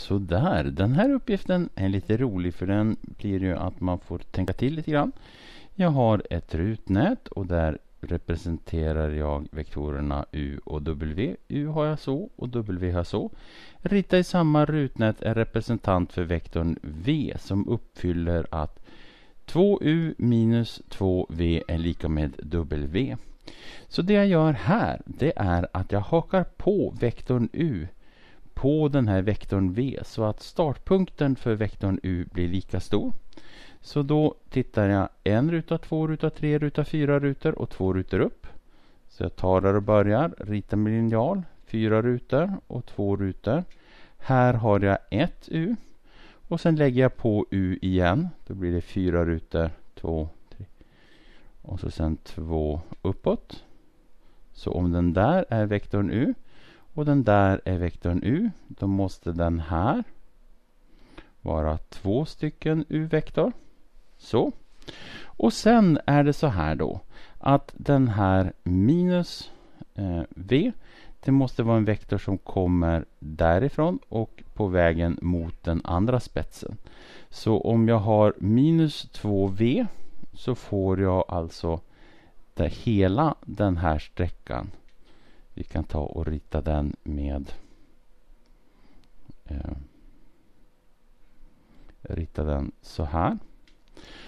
Sådär, den här uppgiften är lite rolig för den blir ju att man får tänka till lite grann. Jag har ett rutnät och där representerar jag vektorerna u och w. u har jag så och w har jag så. Rita i samma rutnät är representant för vektorn v som uppfyller att 2u minus 2v är lika med w. Så det jag gör här det är att jag hakar på vektorn u på den här vektorn v så att startpunkten för vektorn u blir lika stor. Så då tittar jag en ruta, två ruta, tre ruta, fyra rutor och två rutor upp. Så jag tar där och börjar, ritar med linjal, fyra rutor och två rutor. Här har jag ett u och sen lägger jag på u igen. Då blir det fyra rutor, två, tre och så sen två uppåt. Så om den där är vektorn u och den där är vektorn u. Då måste den här vara två stycken u-vektor. Så. Och sen är det så här då att den här minus eh, v det måste vara en vektor som kommer därifrån och på vägen mot den andra spetsen. Så om jag har minus 2v så får jag alltså det hela den här sträckan vi kan ta och rita den med eh, rita den så här.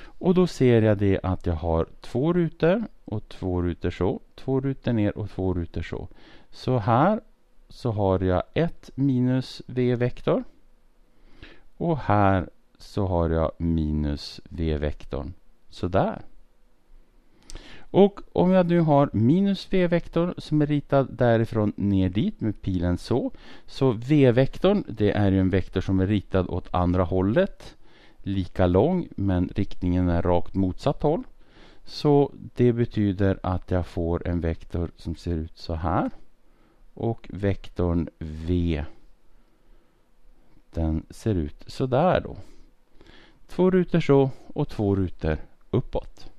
Och då ser jag det att jag har två rutor och två rutor så, två rutor ner och två rutor så. Så här så har jag ett minus v-vektor och här så har jag minus v-vektorn. Sådär. Och om jag nu har minus v-vektorn som är ritad därifrån ner dit med pilen så. Så v-vektorn det är ju en vektor som är ritad åt andra hållet. Lika lång men riktningen är rakt motsatt håll. Så det betyder att jag får en vektor som ser ut så här. Och vektorn v den ser ut så där då. Två rutor så och två rutor uppåt.